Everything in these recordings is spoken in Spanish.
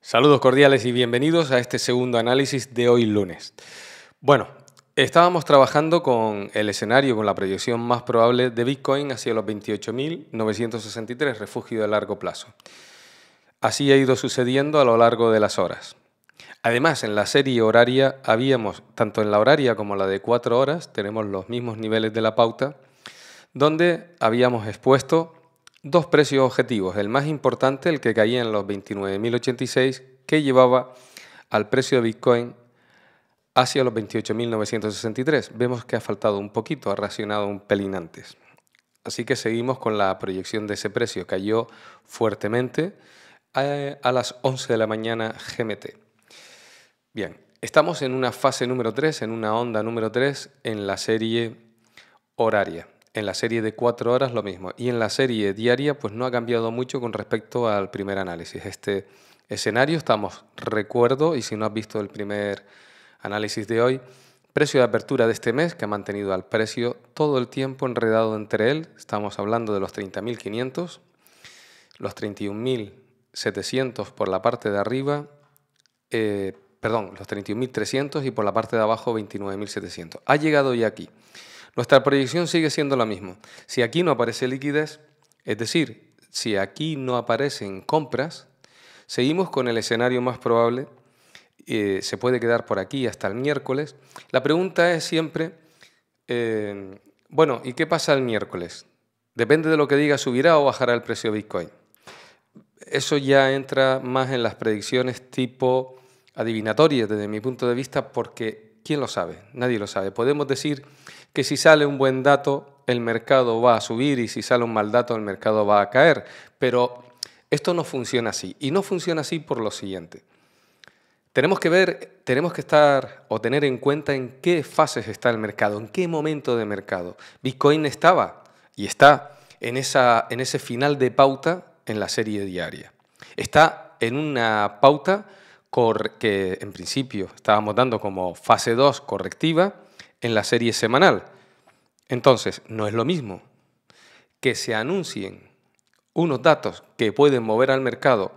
Saludos cordiales y bienvenidos a este segundo análisis de hoy lunes. Bueno, estábamos trabajando con el escenario, con la proyección más probable de Bitcoin hacia los 28.963, refugio de largo plazo. Así ha ido sucediendo a lo largo de las horas. Además, en la serie horaria habíamos, tanto en la horaria como la de cuatro horas, tenemos los mismos niveles de la pauta, donde habíamos expuesto dos precios objetivos. El más importante, el que caía en los 29.086, que llevaba al precio de Bitcoin hacia los 28.963. Vemos que ha faltado un poquito, ha racionado un pelín antes. Así que seguimos con la proyección de ese precio. Cayó fuertemente eh, a las 11 de la mañana GMT. Bien, estamos en una fase número 3, en una onda número 3 en la serie horaria. En la serie de cuatro horas lo mismo. Y en la serie diaria, pues no ha cambiado mucho con respecto al primer análisis. Este escenario estamos, recuerdo, y si no has visto el primer análisis de hoy, precio de apertura de este mes que ha mantenido al precio todo el tiempo enredado entre él. Estamos hablando de los 30.500, los 31.700 por la parte de arriba. Eh, perdón, los 31.300 y por la parte de abajo 29.700. Ha llegado ya aquí. Nuestra proyección sigue siendo la misma. Si aquí no aparece liquidez, es decir, si aquí no aparecen compras, seguimos con el escenario más probable. Eh, se puede quedar por aquí hasta el miércoles. La pregunta es siempre, eh, bueno, ¿y qué pasa el miércoles? Depende de lo que diga, subirá o bajará el precio de Bitcoin. Eso ya entra más en las predicciones tipo adivinatorias desde mi punto de vista porque ¿quién lo sabe? Nadie lo sabe. Podemos decir que si sale un buen dato, el mercado va a subir y si sale un mal dato, el mercado va a caer. Pero esto no funciona así. Y no funciona así por lo siguiente. Tenemos que ver, tenemos que estar o tener en cuenta en qué fases está el mercado, en qué momento de mercado. Bitcoin estaba y está en, esa, en ese final de pauta en la serie diaria. Está en una pauta que en principio estábamos dando como fase 2 correctiva en la serie semanal. Entonces, no es lo mismo que se anuncien unos datos que pueden mover al mercado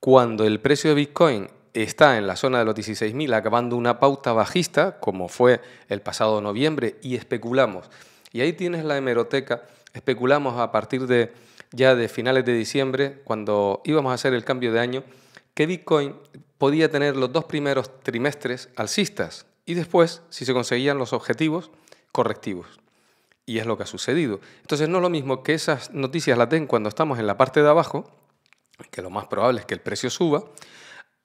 cuando el precio de Bitcoin está en la zona de los 16.000 acabando una pauta bajista, como fue el pasado noviembre, y especulamos. Y ahí tienes la hemeroteca, especulamos a partir de ya de finales de diciembre, cuando íbamos a hacer el cambio de año, que Bitcoin podía tener los dos primeros trimestres alcistas, y después, si se conseguían los objetivos, correctivos. Y es lo que ha sucedido. Entonces no es lo mismo que esas noticias las den cuando estamos en la parte de abajo, que lo más probable es que el precio suba,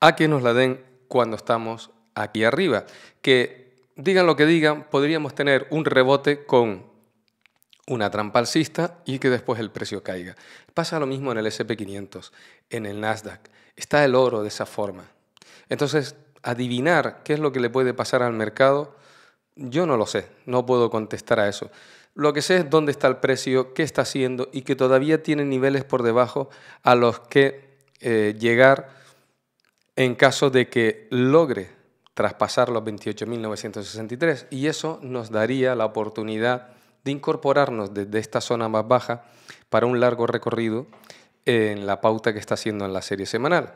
a que nos la den cuando estamos aquí arriba. Que digan lo que digan, podríamos tener un rebote con una trampa alcista y que después el precio caiga. Pasa lo mismo en el SP500, en el Nasdaq. Está el oro de esa forma. Entonces adivinar qué es lo que le puede pasar al mercado, yo no lo sé, no puedo contestar a eso. Lo que sé es dónde está el precio, qué está haciendo y que todavía tiene niveles por debajo a los que eh, llegar en caso de que logre traspasar los 28.963 y eso nos daría la oportunidad de incorporarnos desde esta zona más baja para un largo recorrido en la pauta que está haciendo en la serie semanal.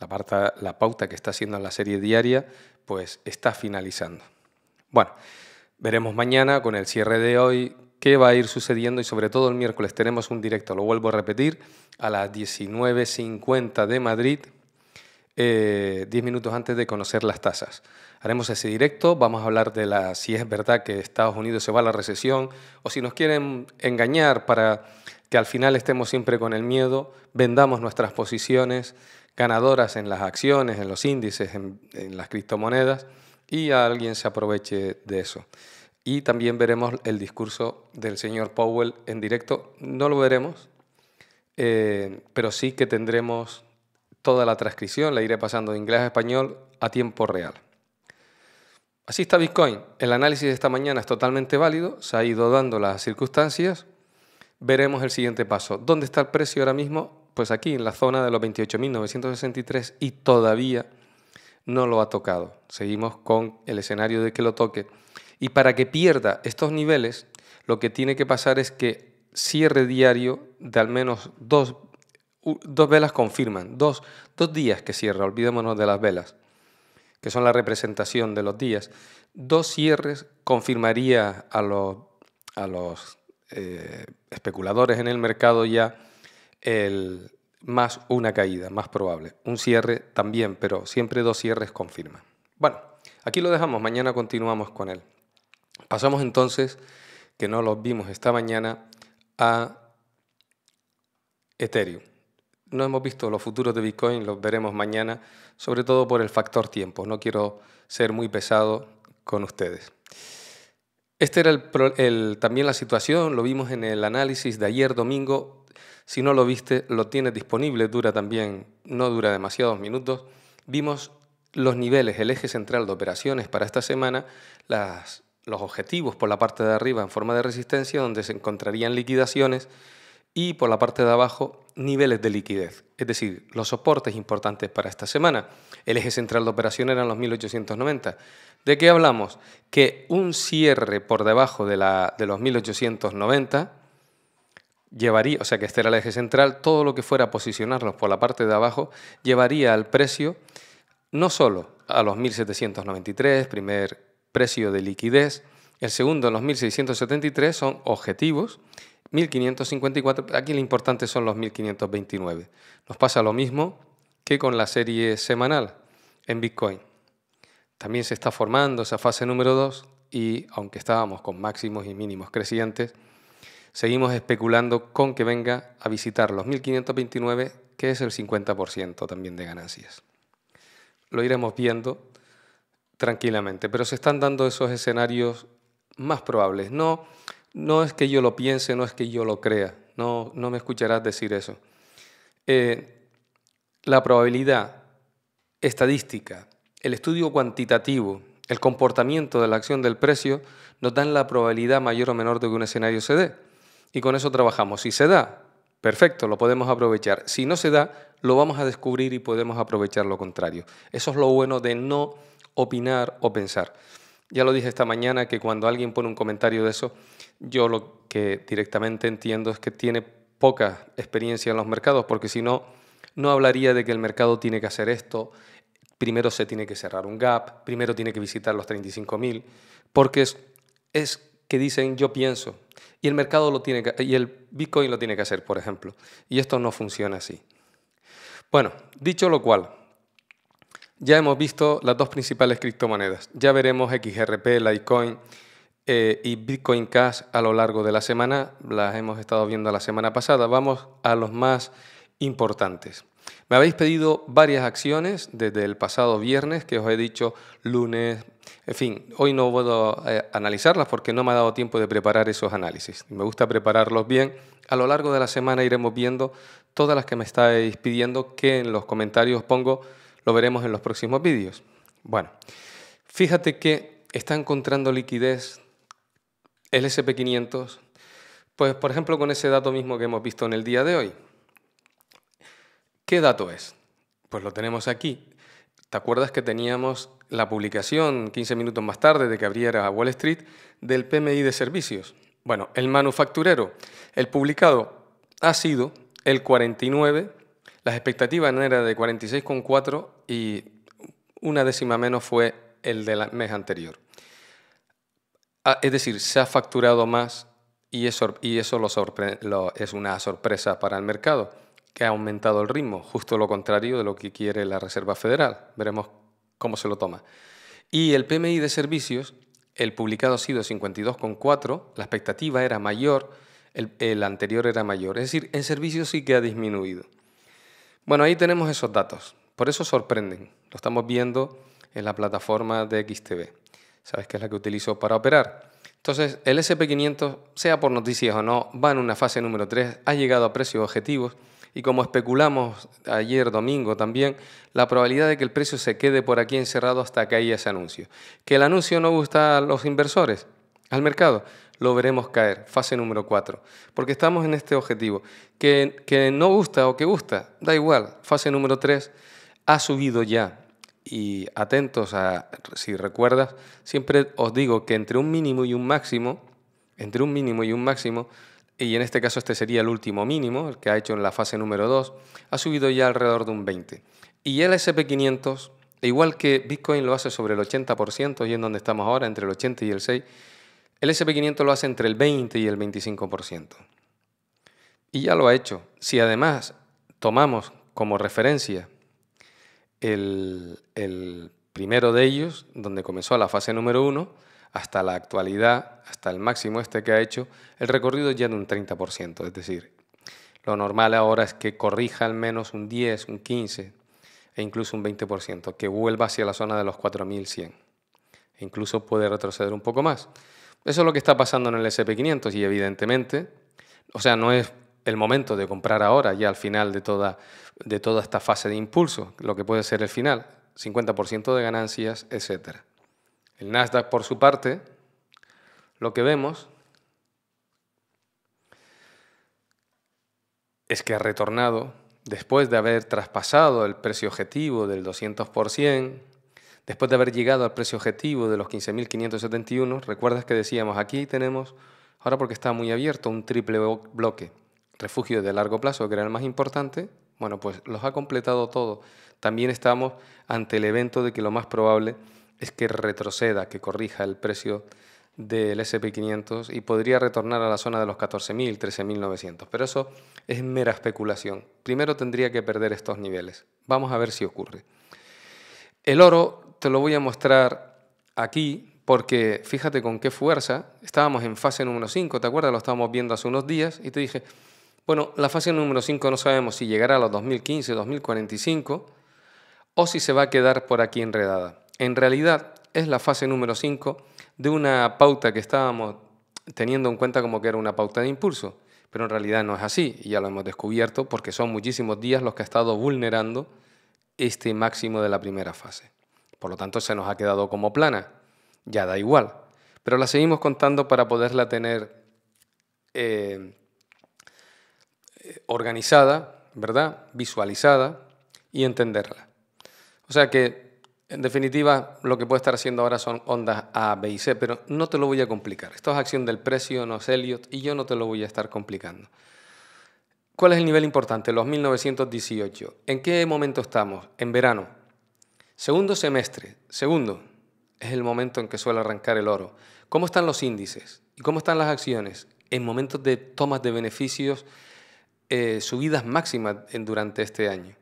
La, pauta que está haciendo la serie diaria, pues está finalizando. Bueno, veremos mañana con el cierre de hoy qué va a ir sucediendo y sobre todo el miércoles tenemos un directo, lo vuelvo a repetir, a las 19.50 de Madrid, 10 eh, minutos antes de conocer las tasas. Haremos ese directo, vamos a hablar de la, si es verdad que Estados Unidos se va a la recesión o si nos quieren engañar para que al final estemos siempre con el miedo, vendamos nuestras posiciones, ganadoras en las acciones, en los índices, en, las criptomonedas, y alguien se aproveche de eso. Y también veremos el discurso del señor Powell en directo. No lo veremos, eh, pero sí que tendremos toda la transcripción, la iré pasando de inglés a español a tiempo real. Así está Bitcoin. El análisis de esta mañana es totalmente válido, se ha ido dando las circunstancias. Veremos el siguiente paso. ¿Dónde está el precio ahora mismo? pues aquí en la zona de los 28.963 y todavía no lo ha tocado. Seguimos con el escenario de que lo toque. Y para que pierda estos niveles, lo que tiene que pasar es que cierre diario de al menos dos, dos velas confirman, dos, dos días que cierra, olvidémonos de las velas, que son la representación de los días. Dos cierres confirmaría a los, a los eh, especuladores en el mercado ya el más una caída, más probable. Un cierre también, pero siempre dos cierres confirman. Bueno, aquí lo dejamos, mañana continuamos con él. Pasamos entonces, que no los vimos esta mañana, a Ethereum. No hemos visto los futuros de Bitcoin, los veremos mañana, sobre todo por el factor tiempo. No quiero ser muy pesado con ustedes. Este era también la situación, lo vimos en el análisis de ayer domingo, si no lo viste, lo tienes disponible, dura también, no dura demasiados minutos. Vimos los niveles, el eje central de operaciones para esta semana, los objetivos por la parte de arriba en forma de resistencia, donde se encontrarían liquidaciones, y por la parte de abajo niveles de liquidez, es decir, los soportes importantes para esta semana. El eje central de operación eran los 1890. ¿De qué hablamos? Que un cierre por debajo de los 1890 llevaría, o sea que este era el eje central, todo lo que fuera a posicionarnos por la parte de abajo llevaría al precio no solo a los 1793, primer precio de liquidez, el segundo en los 1673 son objetivos, 1554, aquí lo importante son los 1529. Nos pasa lo mismo que con la serie semanal en Bitcoin. También se está formando esa fase número 2 y aunque estábamos con máximos y mínimos crecientes, seguimos especulando con que venga a visitar los 1.529, que es el 50% también de ganancias. Lo iremos viendo tranquilamente, pero se están dando esos escenarios más probables. No, no es que yo lo piense, no es que yo lo crea, no, no me escucharás decir eso. Eh, la probabilidad estadística, el estudio cuantitativo, el comportamiento de la acción del precio nos dan la probabilidad mayor o menor de que un escenario se dé y con eso trabajamos. Si se da, perfecto, lo podemos aprovechar. Si no se da, lo vamos a descubrir y podemos aprovechar lo contrario. Eso es lo bueno de no opinar o pensar. Ya lo dije esta mañana que cuando alguien pone un comentario de eso, yo lo que directamente entiendo es que tiene poca experiencia en los mercados, porque si no, no hablaría de que el mercado tiene que hacer esto, primero se tiene que cerrar un gap, primero tiene que visitar los 35.000, porque es, es que dicen yo pienso, y el mercado lo tiene que, y el Bitcoin lo tiene que hacer, por ejemplo. Y esto no funciona así. Bueno, dicho lo cual, ya hemos visto las dos principales criptomonedas. Ya veremos XRP, Litecoin eh, y Bitcoin Cash a lo largo de la semana. Las hemos estado viendo la semana pasada. Vamos a los más importantes. Me habéis pedido varias acciones desde el pasado viernes, que os he dicho lunes, en fin, hoy no puedo eh, analizarlas porque no me ha dado tiempo de preparar esos análisis. Me gusta prepararlos bien. A lo largo de la semana iremos viendo todas las que me estáis pidiendo, que en los comentarios pongo, lo veremos en los próximos vídeos. Bueno, fíjate que está encontrando liquidez el SP500, pues por ejemplo con ese dato mismo que hemos visto en el día de hoy. ¿Qué dato es? Pues lo tenemos aquí. ¿Te acuerdas que teníamos la publicación 15 minutos más tarde de que abriera Wall Street del PMI de servicios? Bueno, el manufacturero, el publicado ha sido el 49, las expectativas eran de 46,4 y una décima menos fue el del mes anterior. Ah, es decir, se ha facturado más y eso, y eso es una sorpresa para el mercado que ha aumentado el ritmo, justo lo contrario de lo que quiere la Reserva Federal. Veremos cómo se lo toma. Y el PMI de servicios, el publicado ha sido 52,4, la expectativa era mayor, el, anterior era mayor. Es decir, en servicios sí que ha disminuido. Bueno, ahí tenemos esos datos. Por eso sorprenden. Lo estamos viendo en la plataforma de XTV. Sabes que es la que utilizo para operar. Entonces, el SP500, sea por noticias o no, va en una fase número 3, ha llegado a precios objetivos y como especulamos ayer domingo también, la probabilidad de que el precio se quede por aquí encerrado hasta que haya ese anuncio. Que el anuncio no gusta a los inversores, al mercado, lo veremos caer, fase número 4, porque estamos en este objetivo. Que, que no gusta o que gusta, da igual, fase número 3 ha subido ya, y atentos a, si recuerdas, siempre os digo que entre un mínimo y un máximo, entre un mínimo y un máximo, y en este caso este sería el último mínimo, el que ha hecho en la fase número 2, ha subido ya alrededor de un 20%. Y el SP500, igual que Bitcoin lo hace sobre el 80%, y en donde estamos ahora, entre el 80 y el 6, el SP500 lo hace entre el 20 y el 25%. Y ya lo ha hecho. Si además tomamos como referencia el, el primero de ellos, donde comenzó la fase número 1, hasta la actualidad, hasta el máximo este que ha hecho, el recorrido ya de un 30%. Es decir, lo normal ahora es que corrija al menos un 10, un 15 e incluso un 20%, que vuelva hacia la zona de los 4.100. E incluso puede retroceder un poco más. Eso es lo que está pasando en el SP500 y evidentemente, o sea, no es el momento de comprar ahora, ya al final de toda, de toda esta fase de impulso, lo que puede ser el final, 50% de ganancias, etcétera. El Nasdaq, por su parte, lo que vemos es que ha retornado después de haber traspasado el precio objetivo del 200%, después de haber llegado al precio objetivo de los 15.571, recuerdas que decíamos, aquí tenemos, ahora porque está muy abierto, un triple bloque, refugio de largo plazo, que era el más importante, bueno, pues los ha completado todo. También estamos ante el evento de que lo más probable es que retroceda, que corrija el precio del SP500 y podría retornar a la zona de los 14.000, 13.900. Pero eso es mera especulación. Primero tendría que perder estos niveles. Vamos a ver si ocurre. El oro te lo voy a mostrar aquí porque fíjate con qué fuerza. Estábamos en fase número 5, ¿te acuerdas? Lo estábamos viendo hace unos días y te dije, bueno, la fase número 5 no sabemos si llegará a los 2015, 2045 o si se va a quedar por aquí enredada en realidad es la fase número 5 de una pauta que estábamos teniendo en cuenta como que era una pauta de impulso, pero en realidad no es así, y ya lo hemos descubierto porque son muchísimos días los que ha estado vulnerando este máximo de la primera fase. Por lo tanto, se nos ha quedado como plana, ya da igual, pero la seguimos contando para poderla tener eh, organizada, ¿verdad? Visualizada y entenderla. O sea que en definitiva, lo que puede estar haciendo ahora son ondas A, B y C, pero no te lo voy a complicar. Esto es acción del precio, no es Elliot, y yo no te lo voy a estar complicando. ¿Cuál es el nivel importante? Los 1918. ¿En qué momento estamos? En verano. Segundo semestre. Segundo. Es el momento en que suele arrancar el oro. ¿Cómo están los índices? ¿Y cómo están las acciones? En momentos de tomas de beneficios, eh, subidas máximas durante este año.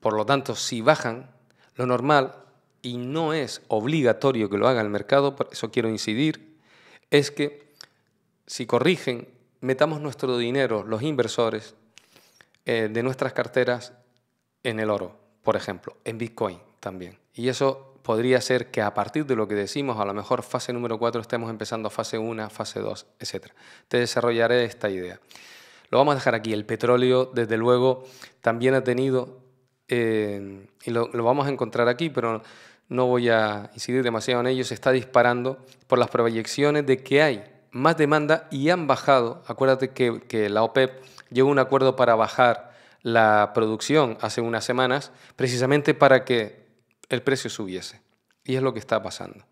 Por lo tanto, si bajan, lo normal, y no es obligatorio que lo haga el mercado, por eso quiero incidir, es que si corrigen, metamos nuestro dinero, los inversores, eh, de nuestras carteras en el oro, por ejemplo, en Bitcoin también. Y eso podría ser que a partir de lo que decimos, a lo mejor fase número 4 estemos empezando fase 1, fase 2, etc. Te desarrollaré esta idea. Lo vamos a dejar aquí. El petróleo, desde luego, también ha tenido eh, y lo, vamos a encontrar aquí, pero no voy a incidir demasiado en ello, se está disparando por las proyecciones de que hay más demanda y han bajado. Acuérdate que, que la OPEP llegó a un acuerdo para bajar la producción hace unas semanas, precisamente para que el precio subiese. Y es lo que está pasando.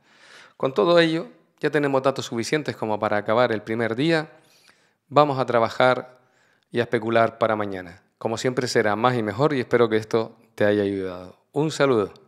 Con todo ello, ya tenemos datos suficientes como para acabar el primer día. Vamos a trabajar y a especular para mañana. Como siempre será más y mejor y espero que esto te haya ayudado. Un saludo.